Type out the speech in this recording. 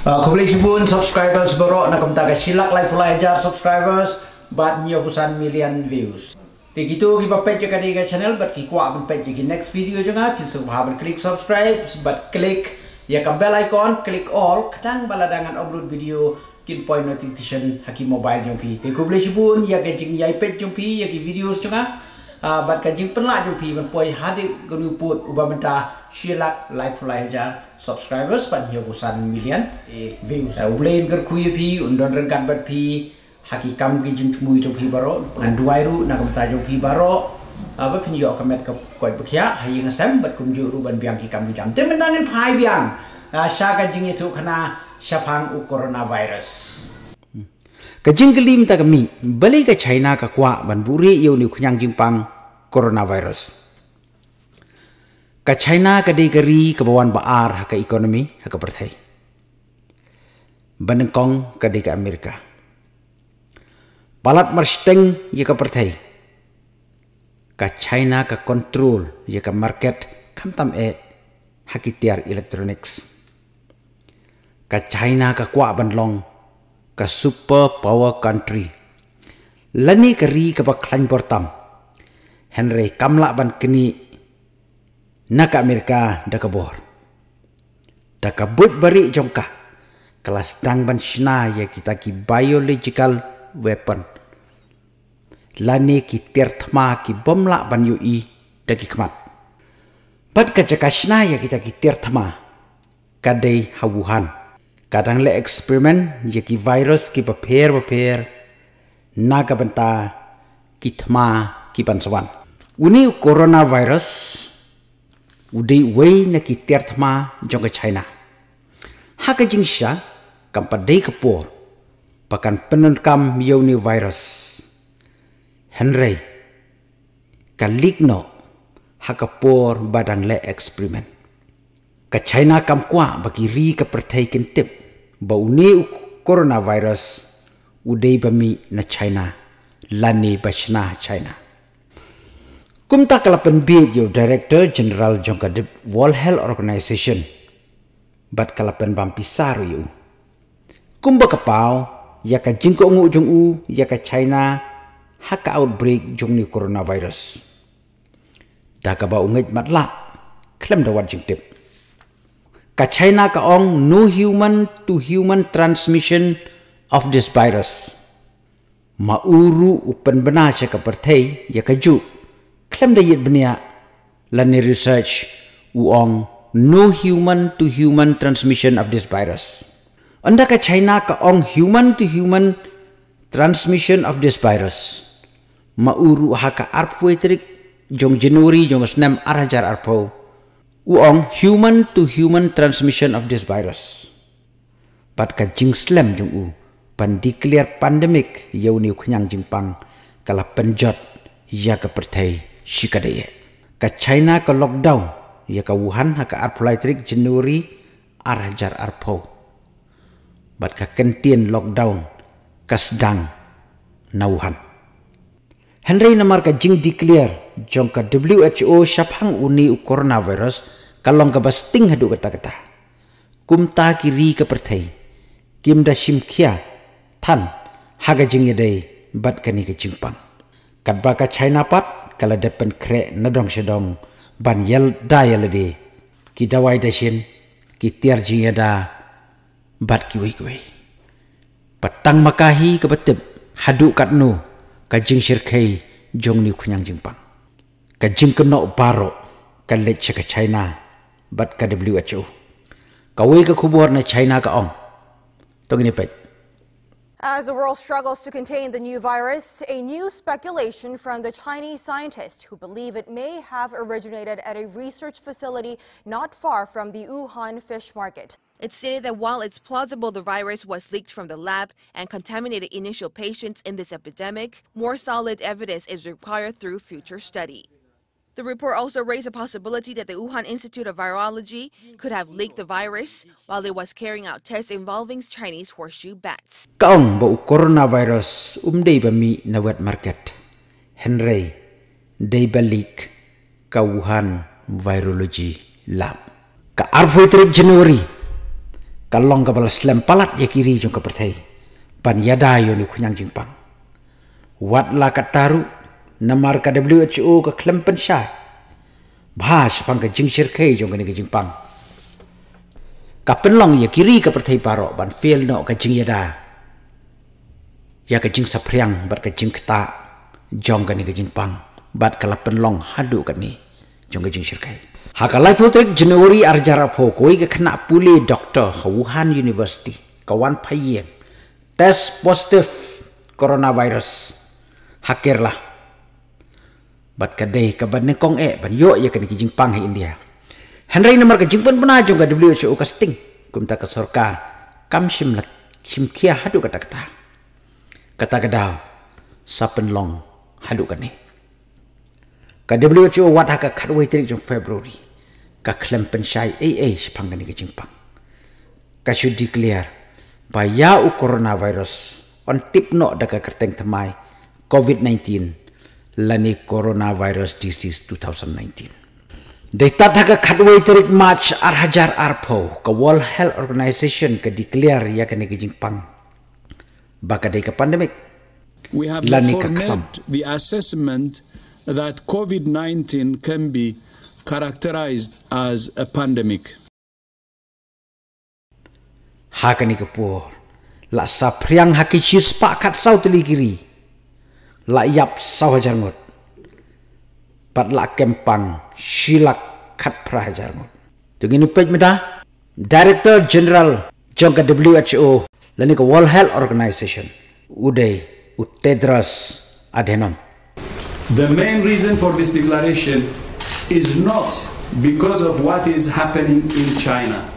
Uh, kau boleh sebut subscribers baru nak kumpulkan silak like pula ajar subscribers buat nyobusan million views. Di situ kita pergi ke dekat channel buat kita kuat pun pergi ke next video juga. Jadi semua habis klik subscribe buat klik ya ke kan, bell icon klik all kadang baladangan upload video kin point notification hakim mobile jumpi. Tiga kau boleh sebut ya kencing ya pergi jumpi ya ke videos juga. บัดกันจึงเป็นลาจุพีมันป่วยฮาดิกรูปูดอุบามตาชีลักไลฟ์ไลฟ์จาร์ subscribers ปันเฮียกุสันมิเลียนวิวอุบลเองกับคุยพีอุนดอนเรื่องการบัดพีฮักิกรรมกิจุนทมุยจุพีบารอนันดูไวรู้นักมตาจุพีบารอบัดพินยอกระเม็ดกับกอดบุคยาให้ยิงแซมบัดคุมจูรูบันเบียงกิกรรมกิจามเต็มเป็นตั้งเงินพายเบียงชากันจึงยึดถูกคณะชะพังอุกโรนาไวรัสกจิงกลิมตากมีบลิกะไชน่ากะกว่าบันบุรีเยวนิวขยังจิงปังโคโรนาไวรัสกะไชน่ากะดีกะรีกะบวันบะอาร์ฮกะอีโคโนมีฮกะประเทศบันกองกะดีกะอเมริกาปาลัดมาร์สเตงยกะประเทศกะไชน่ากะคอนโทรลยกะมาร์เก็ตคันตัมเอฮกิตียร์อิเล็กทรอนิกส์กะไชน่ากะกว่าบันลอง ke super power country. Lani keri ke pak klang portam. Henry kamla ban kini nak Amerika dah kebor. Dah kebut beri jongka. Kelas dang ban sena ya kita ki biological weapon. Lani ki tertma ki bom lak ban UI dah kikmat. Bat kerja kasna ya kita ki tertma. Kadai hawuhan. Kadai hawuhan kadang le eksperimen je ki virus ki paper paper na ka benta ki thma ki pan uni corona virus udi wei na ki ter thma jong china ha ka jing sha kam pa dei ka por pakan penan kam yo ni virus henry kaligno ha ka por badang le eksperimen ka china kam kwa baki ri ka prathai kin tip baune coronavirus udei bami na china lani bashna china kumta kalapan bi jo director general jonga world health organization bat kalapan bampisar yu kumba kapau ya ka jingko ngu jung u ya ka china haka outbreak jung ni coronavirus da ka ba unget matla klem da wan jing tip kachaina ka ong no human to human transmission of this virus. Ma uru upan bana cha ka perthei ya ka ju. Klam da yit bania la ni research u ong no human to human transmission of this virus. Anda ka China ka ong human to human transmission of this virus. Ma uru ha ka arpoetrik jong January jong snem arajar arpoetrik uong human to human transmission of this virus. Pat ka jing slam jung u pan declare pandemic yau ni kunyang jing pang kala penjot ya ka pertai shikadeye. Ka China ka lockdown ya ka Wuhan ha ka arpolitrik jenuri arhajar arpo. Bat ka kentian lockdown ka sedang na Wuhan. Henry namar ka jing declare jong ka WHO syapang uni u coronavirus virus kalong ka basting hadu kata kata kum ta ki ri ka perthai kim da shim khia than haga jing ye dai bat ka ni ka jing pang kat ba ka china pat kala de pen kre na dong se dong ban yel da yel de ki da wai da shin ki tiar jing ye da bat ki wei kwei patang makahi ka betep hadu kat nu ka jing shir khai jong ni khunyang jing pang ka jing ka no baro ka lech ka china but ka WHO ka na China ka ong pet as the world struggles to contain the new virus, a new speculation from the Chinese scientists who believe it may have originated at a research facility not far from the Wuhan fish market. It stated that while it's plausible the virus was leaked from the lab and contaminated initial patients in this epidemic, more solid evidence is required through future study. The report also raised the possibility that the Wuhan Institute of Virology could have leaked the virus while it was carrying out tests involving Chinese horseshoe bats. Kaong ba coronavirus umday ba mi na wet market. Henry, day ba leak ka Wuhan Virology Lab. Ka arfoy trip January, ka long ka bala slam palat yakiri kiri jong ka percaya. Pan yadayo ni kunyang jingpang. Wat la kataru na marka WHO ka klempen sha ba sha pang ka jing shir kai jong ni ka jing pang ka pen long ya kiri ka prathai paro ban fail no ka jing yada ya ka jing sapriang bar ka jing kta jong ka ni ka jing pang bat ka lapen long hadu ka ni jong ka jing shir kai ha ka life trick january arjara pho koi ka khna puli doctor wuhan university ka wan phaiyen test positive coronavirus hakerlah บัดกระเดกับบัดในกองเอบันโยยกันกิจิงปังให้อินเดียฮันไรนมาร์กจิงปันปนาจงกับ WHO กสติงกุมตากับสรการคำชิมลักชิมเคียฮัดูกัตากตากตากดาวสับเป็นลองฮัดูกันนี้กับ WHO วัดหักกัดไว้ตรีจงเฟบรุรีกับเคลมเป็นชายเอเอชพังกันกิจิงปังกับชุดดีเคลียร์บายาอุโคโรนาไวรัสออนทิปโนดักกับเต็งทำไม COVID-19 lani coronavirus disease 2019. Dei tata ka khatwe terik March ar hajar ar po ka World Health Organization ka declare ya ka negijing pang baka dei ka pandemic. We have lani the assessment that COVID-19 can be characterized as a pandemic. Hakani ka po la sa priang hakichis pa kat sa utligiri lak yap sau hajar ngut pat lak kempang silak khat pra hajar ngut tu gini pej meta director general jongka who lani ko world health organization udai utedras adhenom the main reason for this declaration is not because of what is happening in china